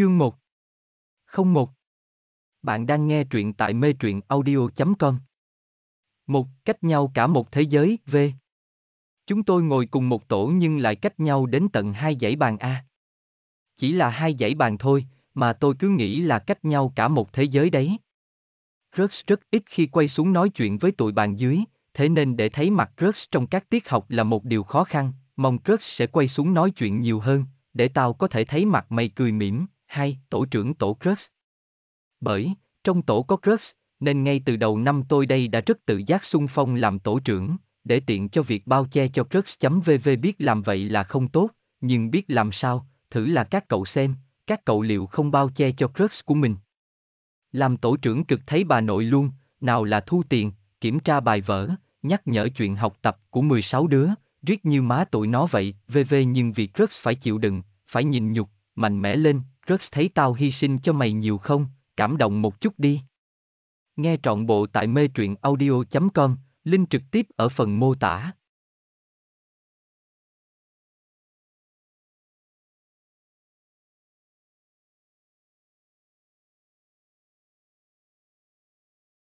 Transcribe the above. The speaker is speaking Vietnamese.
Chương 1 01 Bạn đang nghe truyện tại mê truyện audio.com Một, cách nhau cả một thế giới, V Chúng tôi ngồi cùng một tổ nhưng lại cách nhau đến tận hai dãy bàn A Chỉ là hai dãy bàn thôi, mà tôi cứ nghĩ là cách nhau cả một thế giới đấy Rớt rất ít khi quay xuống nói chuyện với tụi bạn dưới, thế nên để thấy mặt Rớt trong các tiết học là một điều khó khăn, mong Rớt sẽ quay xuống nói chuyện nhiều hơn, để tao có thể thấy mặt mày cười mỉm, 2. Tổ trưởng tổ Crux Bởi, trong tổ có Crux, nên ngay từ đầu năm tôi đây đã rất tự giác xung phong làm tổ trưởng, để tiện cho việc bao che cho Crux.vv biết làm vậy là không tốt, nhưng biết làm sao, thử là các cậu xem, các cậu liệu không bao che cho Crux của mình. Làm tổ trưởng cực thấy bà nội luôn, nào là thu tiền, kiểm tra bài vở, nhắc nhở chuyện học tập của 16 đứa, riết như má tụi nó vậy, vv nhưng vì Crux phải chịu đựng, phải nhìn nhục, mạnh mẽ lên, Rớt thấy tao hy sinh cho mày nhiều không, cảm động một chút đi. Nghe trọn bộ tại mê truyện audio.com, link trực tiếp ở phần mô tả.